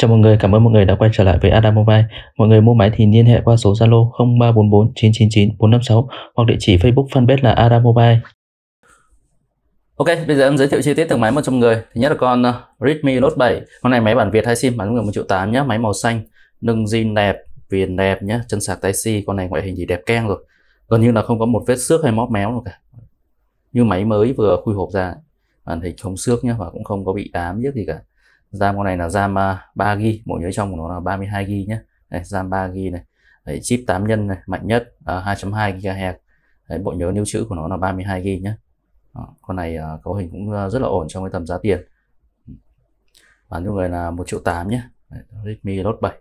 Chào mọi người, cảm ơn mọi người đã quay trở lại với Adam Mobile. Mọi người mua máy thì liên hệ qua số Zalo 0344 999 456 hoặc địa chỉ Facebook fanpage là Adam Mobile. Ok, bây giờ em giới thiệu chi tiết từng máy một trong người. Thứ nhất là con ờ, Redmi Note 7. Con này máy bản Việt hai sim, bản người 1 triệu 8 nhá, máy màu xanh, nâng zin đẹp, viền đẹp nhá, chân sạc Type C, con này ngoại hình thì đẹp keng rồi. Gần như là không có một vết xước hay móp méo nào cả. Như máy mới vừa khui hộp ra, màn hình không xước nhá và cũng không có bị ám giết gì cả RAM con này là RAM 3GB à, bộ nhớ trong của nó là 32GB nhé đây, RAM 3GB này đấy, chip 8 nhân này mạnh nhất à, 2.2 GHz đấy, bộ nhớ lưu trữ của nó là 32 GB nhé Đó, con này à, cấu hình cũng à, rất là ổn trong cái tầm giá tiền bán cho người là một triệu tám nhé đấy, Redmi Note 7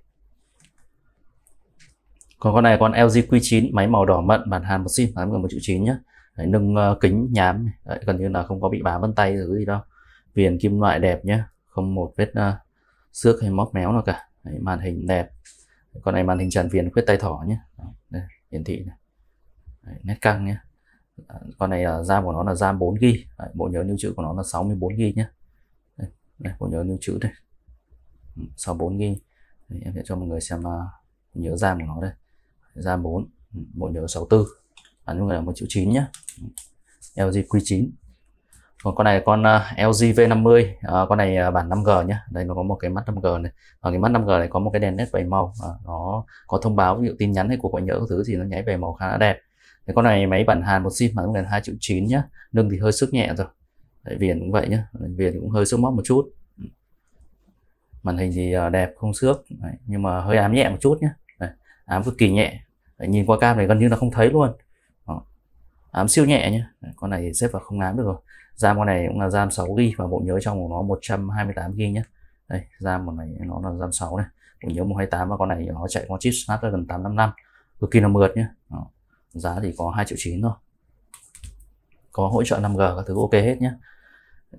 còn con này con LG Q9 máy màu đỏ mận bản hàn một sim bán người một triệu chín nhé đấy, nâng uh, kính nhám đấy, gần như là không có bị bám vân tay gì đâu viền kim loại đẹp nhé không một vết uh, xước hay móc méo nào cả Đấy, màn hình đẹp con này màn hình tràn viền khuyết tay thỏ nhé Đấy, hiển thị này. Đấy, nét căng nhé à, con này là RAM của nó là RAM 4 g bộ nhớ lưu trữ của nó là 64 g nhé Đấy, đây, bộ nhớ lưu trữ đây 64 ừ, GB Đấy, em sẽ cho mọi người xem uh, nhớ RAM của nó đây RAM 4 ừ, bộ nhớ 64 bán à, là một triệu chín nhé ừ, LG Q9 còn con này là con LG V50 uh, con này à, bản 5G nhé đây nó có một cái mắt 5G này và cái mắt 5G này có một cái đèn led bảy màu uh, nó có thông báo ví dụ tin nhắn hay cuộc gọi nhỡ thứ gì nó nháy về màu khá là đẹp cái con này máy bản Hàn một sim mà cũng gần hai triệu chín nhá nâng thì hơi sức nhẹ rồi Đấy, viền cũng vậy nhá viền cũng hơi sức móc một chút màn hình thì à, đẹp không xước Đấy, nhưng mà hơi ám nhẹ một chút nhá Đấy, ám cực kỳ nhẹ Đấy, nhìn qua cam này gần như là không thấy luôn Đó. ám siêu nhẹ nhá Đấy, con này xếp vào không ám được rồi RAM con này cũng là RAM 6GB và bộ nhớ trong của nó 128GB nhé đây RAM con này nó là RAM 6 này bộ nhớ 128 và con này nó chạy con chip Snapdragon 855 cực kỳ là mượt nhé Đó. giá thì có 2 triệu 9 thôi có hỗ trợ 5G các thứ ok hết nhé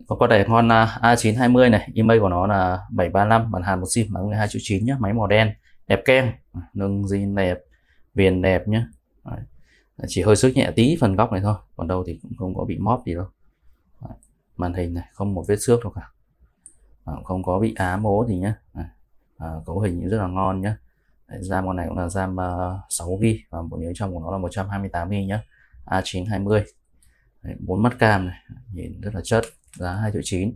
còn con này con à, A920 này email của nó là 735 bản hàn một sim là 12 triệu 9 nhé máy màu đen đẹp kem nâng gì đẹp viền đẹp nhé chỉ hơi sức nhẹ tí phần góc này thôi còn đâu thì cũng không có bị móp gì đâu màn hình này không một vết xước đâu cả à, không có bị á mố gì nhá à, à cấu hình rất là ngon nhá RAM con này cũng là RAM ờ, uh, 6GB và bộ nhớ trong của nó là 128GB nhá A920 bốn mắt cam này nhìn rất là chất giá 2 triệu chín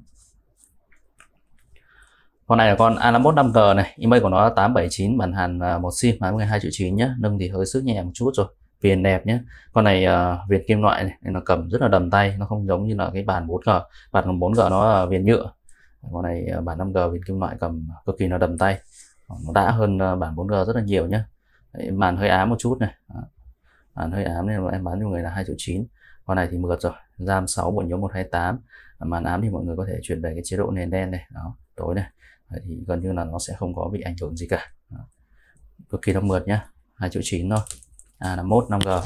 con này là con A51 5G này, email của nó là 879 bản hàn ờ, một sim 12 triệu chín nhá nâng thì hơi sức nhẹ một chút rồi viền đẹp nhé con này uh, viền kim loại này nó cầm rất là đầm tay nó không giống như là cái bàn 4G bàn 4G nó uh, viền nhựa con này uh, bản 5G viền kim loại cầm cực kỳ là đầm tay nó đã hơn uh, bản 4G rất là nhiều nhé màn hơi ám một chút này màn hơi ám nên em bán cho người là 2 triệu 9 con này thì mượt rồi RAM 6 bộ nhớ 128 màn ám thì mọi người có thể chuyển về cái chế độ nền đen này đó tối này Đấy, thì gần như là nó sẽ không có bị ảnh hưởng gì cả đó. cực kỳ là mượt nhá 2 triệu 9 thôi à, là mốt 5G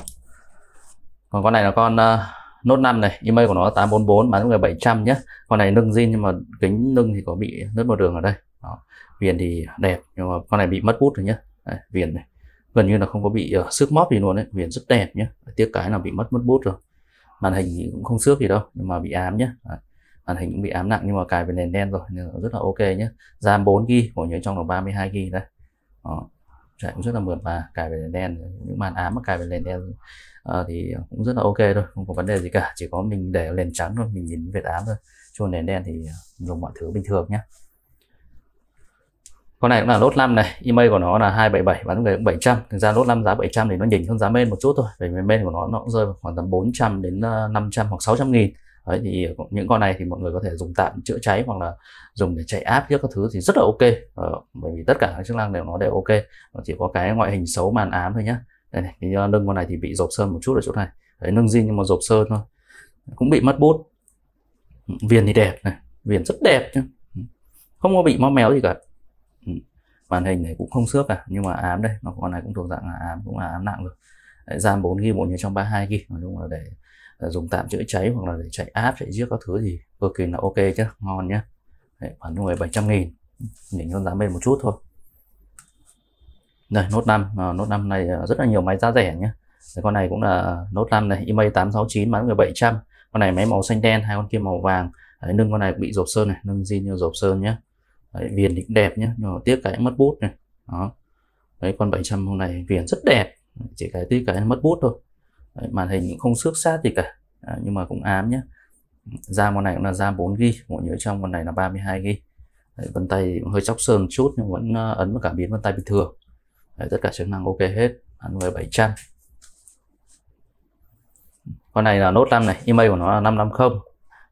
còn con này là con uh, Note 5 này email của nó 844 bán người 700 nhé con này nâng zin nhưng mà kính nâng thì có bị nứt một đường ở đây Đó. viền thì đẹp nhưng mà con này bị mất bút rồi nhé Đấy, viền này gần như là không có bị uh, xước móp gì luôn đấy viền rất đẹp nhé tiếc cái là bị mất mất bút rồi màn hình thì cũng không xước gì đâu nhưng mà bị ám nhé Đấy. màn hình cũng bị ám nặng nhưng mà cài về nền đen rồi nên là rất là ok nhé ram 4 g của nhớ trong là 32 g đây Đó chạy cũng rất là mượt mà cài về nền đen những màn ám mà cài về nền đen à, thì cũng rất là ok thôi không có vấn đề gì cả chỉ có mình để nền trắng thôi mình nhìn việt ám thôi cho nền đen thì ờ, dùng mọi thứ bình thường nhé con này cũng là lốt 5 này, email của nó là 277 bán người cũng 700. Thực ra lốt 5 giá 700 thì nó nhỉnh hơn giá main một chút thôi. về vì main của nó nó cũng rơi vào khoảng tầm 400 đến 500 ờ, hoặc 600 nghìn. Đấy, thì những con này thì mọi người có thể dùng tạm chữa cháy hoặc là dùng để chạy áp trước các thứ thì rất là ok ờ, bởi vì tất cả các chức năng đều nó đều ok chỉ có cái ngoại hình xấu màn ám thôi nhá đây này cái lưng con này thì bị dột sơn một chút ở chỗ này đấy nâng zin nhưng mà dột sơn thôi cũng bị mất bút viền thì đẹp này viền rất đẹp chứ không có bị mó méo gì cả ừ, màn hình này cũng không xước cả à, nhưng mà ám đây mà con này cũng thuộc dạng là ám cũng là ám nặng rồi RAM bốn gb bộ nhớ trong hai gb nói chung là để dùng tạm chữa cháy hoặc là để chạy áp chạy giết các thứ thì cực kỳ là ok chứ ngon nhá Đấy, khoảng người 700 nghìn nhỉnh hơn giá bên một chút thôi đây nốt 5 à, nốt 5 này à, rất là nhiều máy giá rẻ nhé Đấy, con này cũng là nốt 5 này IMA 869 bán người 700 con này máy màu xanh đen hai con kia màu vàng Đấy, nâng con này bị rộp sơn này nâng zin như rộp sơn nhé Đấy, viền thì đẹp nhé nhưng mà tiếc cái mất bút này đó Đấy, con 700 hôm này viền rất đẹp chỉ cái tí cái mất bút thôi Đấy, màn hình cũng không xước sát gì cả à, nhưng mà cũng ám nhé RAM con này cũng là RAM 4GB bộ nhớ trong con này là 32GB Đấy, vân tay cũng hơi chóc sơn chút nhưng vẫn ờ, ấn và cảm biến vân tay bình thường Đấy, tất cả chức năng ok hết ăn về 700 con này là nốt 5 này email của nó là 550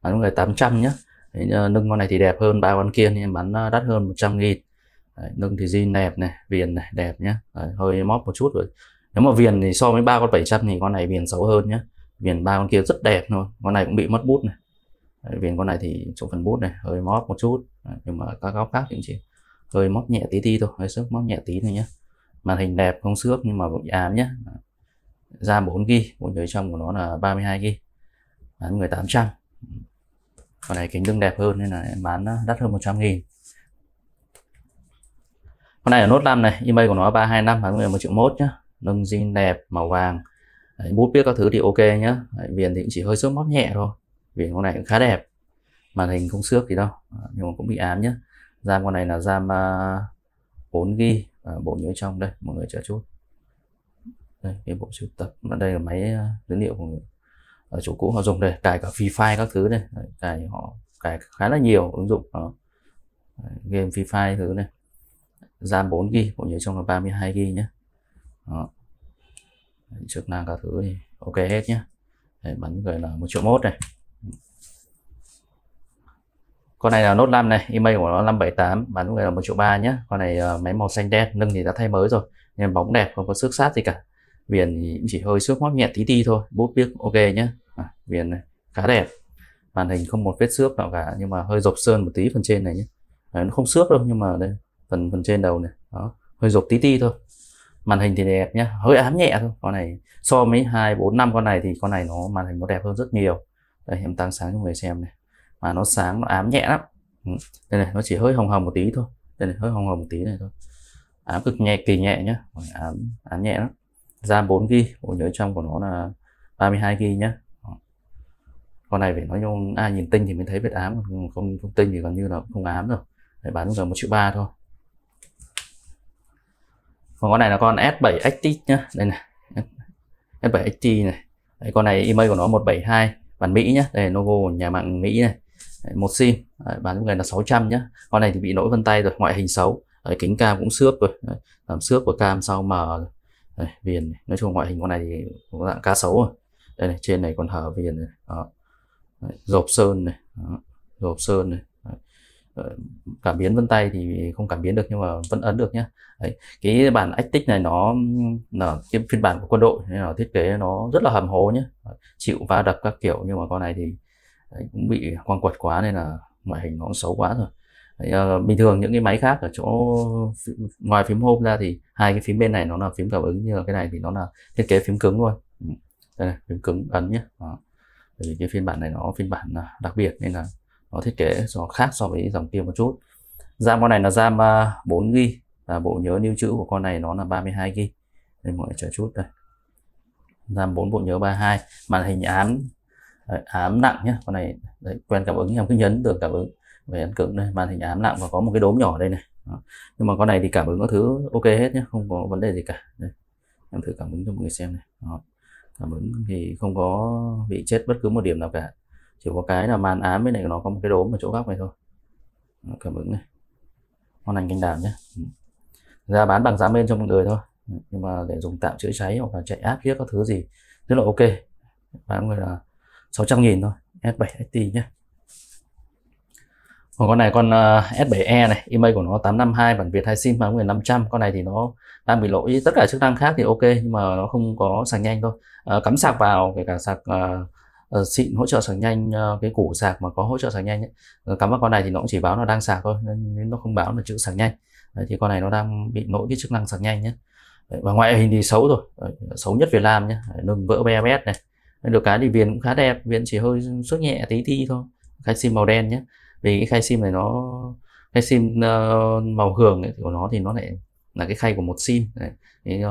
bán người 800 nhé Đấy, nâng con này thì đẹp hơn ba con kia nhưng bán ờ, đắt hơn 100 nghìn Đấy, nâng thì zin đẹp này viền này đẹp nhé Đấy, hơi móp một chút rồi nếu mà viền thì so với ba con 700 thì con này viền xấu hơn nhé viền ba con kia rất đẹp luôn con này cũng bị mất bút này Đấy, viền con này thì chỗ phần bút này hơi móp một chút nhưng mà các góc khác thì chỉ hơi móp nhẹ tí tí thôi hơi sức móp nhẹ tí thôi nhé màn hình đẹp không xước nhưng mà bị ám nhé ra 4 g bộ nhớ trong của nó là 32 g bán người 1800 con này kính tương đẹp hơn nên là bán đắt hơn 100 nghìn con này ở nốt 5 này email của nó 325 bán 11 triệu mốt nhé nâng jean đẹp màu vàng Đấy, bút biết các thứ thì ok nhá Đấy, viền thì cũng chỉ hơi xước móp nhẹ thôi viền con này cũng khá đẹp màn hình không xước gì đâu nhưng mà cũng bị ám nhá RAM con này là RAM à, bốn g bộ nhớ trong đây mọi người chờ chút đây cái bộ sưu tập và đây là máy dữ à, liệu của người. ở chỗ cũ họ dùng đây cài cả free file các thứ đây Đấy, cài họ cài khá là nhiều ứng dụng đó. game free file thứ này RAM 4 g bộ nhớ trong là 32 g nhé đó. chức năng các thứ thì ok hết nhé Đấy, bắn người là một triệu mốt này con này là nốt 5 này email của nó 578 bắn người là một triệu ba nhé con này ờ, máy màu xanh đen nâng thì đã thay mới rồi nên bóng đẹp không có xước sát gì cả viền thì chỉ hơi xước móc nhẹ tí ti thôi bút biếc ok nhé à, viền này khá đẹp màn hình không một vết xước nào cả nhưng mà hơi dọc sơn một tí phần trên này nhé Đấy, nó không xước đâu nhưng mà đây phần phần trên đầu này đó hơi dọc tí ti thôi màn hình thì đẹp nhá hơi ám nhẹ thôi con này so với hai bốn năm con này thì con này nó màn hình nó đẹp hơn rất nhiều đây em tăng sáng cho người xem này mà nó sáng nó ám nhẹ lắm ừ, đây này nó chỉ hơi hồng hồng một tí thôi đây này hơi hồng hồng một tí này thôi ám cực nhẹ kỳ nhẹ nhá ám ám nhẹ lắm Ra 4 g bộ nhớ trong của nó là 32 g nhá ờ. con này phải nói nhung ai nhìn tinh thì mới thấy vết ám không không tinh thì gần như là không ám rồi Để bán gần một triệu ba thôi còn con này là con S7 Active nhá đây này S7 Active này đây, con này email của nó 172 bản Mỹ nhá đây logo nhà mạng Mỹ này đây, một sim đấy, bán người là 600 nhá con này thì bị lỗi vân tay rồi ngoại hình xấu đấy, kính cam cũng xước rồi đấy, làm xước của cam sau mờ đây, viền nói chung ngoại hình con này thì cũng dạng cá xấu rồi đây này trên này còn hở viền này. đó đấy, dộp sơn này đó. dộp sơn này Ờ, cảm biến vân tay thì không cảm biến được nhưng mà vẫn ấn được nhé Đấy. cái bản actic này nó là cái phiên bản của quân đội nên là thiết kế nó rất là hầm hố nhé ờ, chịu va đập các kiểu nhưng mà con này thì Đấy, cũng bị quang quật quá nên là ngoại hình nó cũng xấu quá rồi Đấy, uh, bình thường những cái máy khác ở chỗ ngoài phím home ra thì hai cái phím bên này nó là phím cảm ứng như là cái này thì nó là thiết kế phím cứng luôn ừ, đây này phím cứng ấn nhé à. Thì cái phiên bản này nó phiên bản à, đặc biệt nên là nó thiết kế nó khác so với dòng kia một chút RAM con này là RAM 4 g và bộ nhớ lưu trữ của con này nó là 32 g đây mọi người chờ chút đây RAM 4 bộ nhớ 32 màn hình ám ám nặng nhé con này đấy, quen cảm ứng em cứ nhấn được cảm ứng về ăn cứng đây màn hình ám nặng và có một cái đốm nhỏ đây này Đó. nhưng mà con này thì cảm ứng có thứ ok hết nhé không có vấn đề gì cả đây. em thử cảm ứng cho mọi người xem này Đó. cảm ứng thì không có bị chết bất cứ một điểm nào cả chỉ có cái là màn ám với này nó có một cái đốm ở chỗ góc này thôi cảm ứng này ngon lành canh đào nhé ừ. ra bán bằng giá bên cho mọi người thôi ừ, nhưng mà để dùng tạm chữa cháy hoặc là chạy áp kia các thứ gì rất là ok bán người là 600 nghìn thôi S7 ST nhé còn con này con ờ, S7E này email của nó 852 bản Việt 2 sim bán người 500 con này thì nó đang bị lỗi tất cả chức năng khác thì ok nhưng mà nó không có sạc nhanh thôi à, cắm sạc vào kể cả sạc uh, Ờ, xịn hỗ trợ sạc nhanh ờ, cái củ sạc mà có hỗ trợ sạc nhanh ấy. Ờ, cắm vào con này thì nó cũng chỉ báo là đang sạc thôi nên nó không báo là chữ sạc nhanh đấy, thì con này nó đang bị lỗi cái chức năng sạc nhanh nhé đấy, và ngoại hình thì xấu rồi đấy, xấu nhất Việt Nam nhé lưng vỡ BMS này được cái thì viền cũng khá đẹp viền chỉ hơi xuất nhẹ tí ti thôi khai sim màu đen nhé vì cái khai sim này nó khai sim uh, màu hường ấy, của nó thì nó lại là cái khay của một sim này thì, uh,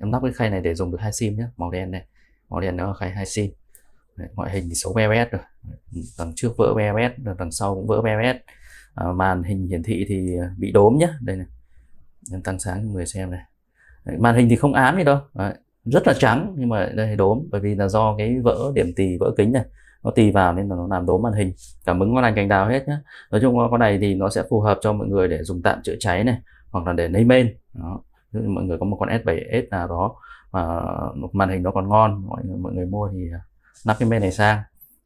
em lắp cái khay này để dùng được hai sim nhé màu đen này màu đen nó khay hai sim Đấy, ngoại hình thì xấu be bét rồi tầng trước vỡ be bét tầng sau cũng vỡ be bét à, màn hình hiển thị thì à, bị đốm nhá đây này em tăng sáng cho người xem này đấy, màn hình thì không ám gì đâu đấy, rất là trắng nhưng mà đây đốm bởi vì là do cái vỡ điểm tì vỡ kính này nó tì vào nên là nó làm đốm màn hình cảm ứng ngon lành cành đào hết nhá nói chung con này thì nó sẽ phù hợp cho mọi người để dùng tạm chữa cháy này hoặc là để lấy men đó mọi người có một con S7S nào đó mà một màn hình nó còn ngon mọi người, mọi người mua thì à, nắp cái bên này sang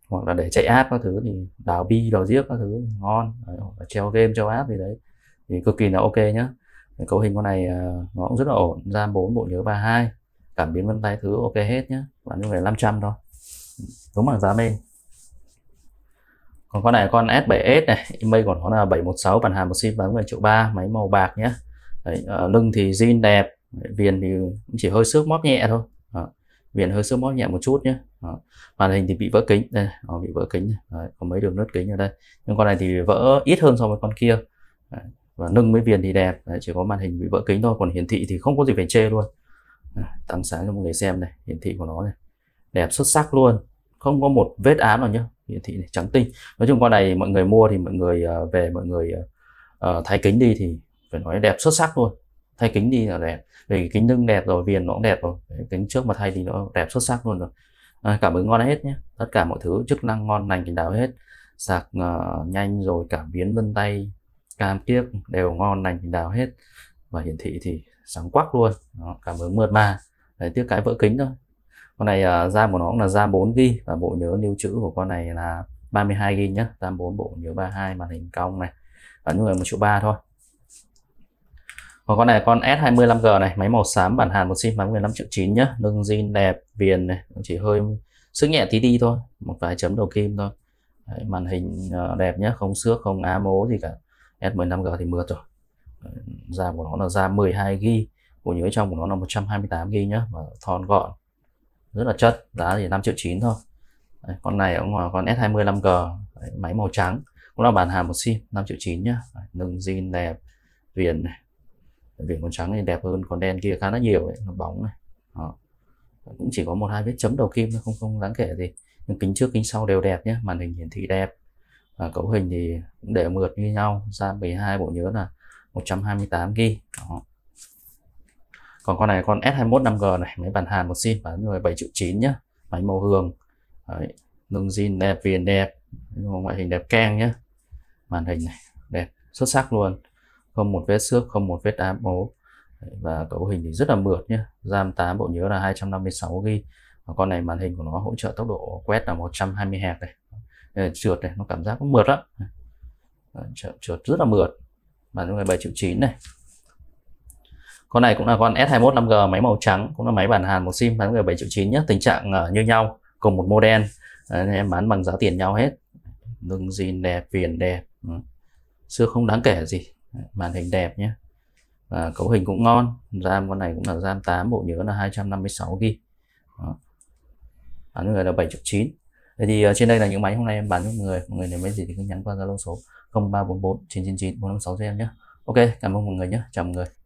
hoặc là để chạy app các thứ thì đào bi đào diếc các thứ ngon đấy, hoặc là treo game treo app gì đấy thì cực kỳ là ok nhá cấu hình con này à, nó cũng rất là ổn ram 4 bộ nhớ 32 cảm biến vân tay thứ ok hết nhá bạn như phải 500 thôi đúng bằng giá main còn con này con S7S này email của nó là 716 bản hàm một sim bán 10 triệu 3 máy màu bạc nhé Đấy, ở à, lưng thì zin đẹp viền thì chỉ hơi xước móp nhẹ thôi viền hơi sơ mót nhẹ một chút nhé đó. màn hình thì bị vỡ kính đây nó bị vỡ kính Đấy, có mấy đường nứt kính ở đây nhưng con này thì vỡ ít hơn so với con kia Đấy. và nâng mấy viền thì đẹp Đấy, chỉ có màn hình bị vỡ kính thôi còn hiển thị thì không có gì phải chê luôn Đấy, tăng sáng cho mọi người xem này hiển thị của nó này đẹp xuất sắc luôn không có một vết ám nào nhé hiển thị này trắng tinh nói chung con này mọi người mua thì mọi người ờ, về mọi người uh, ờ, ờ, thay kính đi thì phải nói đẹp xuất sắc luôn thay kính đi là đẹp vì kính lưng đẹp rồi viền nó cũng đẹp rồi kính trước mà thay thì nó đẹp xuất sắc luôn rồi à, cảm ứng ngon hết nhé tất cả mọi thứ chức năng ngon lành kín đáo hết sạc uh, nhanh rồi cảm biến vân tay cam tiếp đều ngon lành kín đáo hết và hiển thị thì sáng quắc luôn Đó, cảm ứng mượt mà đấy tiếc cái vỡ kính thôi con này uh, RAM của nó cũng là ra 4 g và bộ nhớ lưu trữ của con này là 32 g nhé RAM 4 bộ nhớ 32 màn hình cong này và như là một triệu ba thôi còn con này con S25G này máy màu xám bản Hàn một sim bán 15 triệu 9 nhá lưng zin đẹp viền này chỉ hơi sức nhẹ tí đi thôi một vài chấm đầu kim thôi Đấy, màn hình ờ, đẹp nhá không xước không á mố gì cả S15G thì mượt rồi RAM của nó là RAM 12 G bộ nhớ trong của nó là 128 G nhá và thon gọn rất là chất giá thì 5 triệu 9 thôi Đấy, con này ở ngoài con S25G Đấy, máy màu trắng cũng là bản Hàn một sim 5 triệu 9 nhá Đấy, zin đẹp viền này vì con trắng này đẹp hơn còn đen kia khá là nhiều đấy nó bóng này đó. cũng chỉ có một hai vết chấm đầu kim thôi không không đáng kể gì nhưng kính trước kính sau đều đẹp nhé màn hình hiển thị đẹp và cấu hình thì cũng để mượt như nhau ra 12 bộ nhớ là 128 GB đó còn con này con S21 5G này máy bàn Hàn một sim bán rồi 7 triệu 9 nhá máy màu hường Đấy. lưng zin đẹp viền đẹp ngoại hình đẹp keng nhá màn hình này đẹp xuất sắc luôn không một vết xước không một vết ám ố và cấu hình thì rất là mượt nhé RAM 8 bộ nhớ là 256 GB và con này màn hình của nó hỗ trợ tốc độ quét là 120 Hz này Nên trượt này nó cảm giác cũng mượt lắm trượt, trượt rất là mượt bản dung 17 triệu 9 này con này cũng là con S21 5G máy màu trắng cũng là máy bản Hàn một sim bán 17 triệu 9 nhé tình trạng ờ, như nhau cùng một model em bán bằng giá tiền nhau hết lưng gì đẹp viền đẹp ừ. xưa không đáng kể gì màn hình đẹp nhé và cấu hình cũng ngon RAM con này cũng là RAM 8 bộ nhớ là 256 GB bán người là 7 triệu 9 Thế thì ờ, trên đây là những máy hôm nay em bán cho mọi người mọi người nếu mấy gì thì cứ nhắn qua Zalo số 0344 999 456 cho em nhé Ok cảm ơn mọi người nhé chào mọi người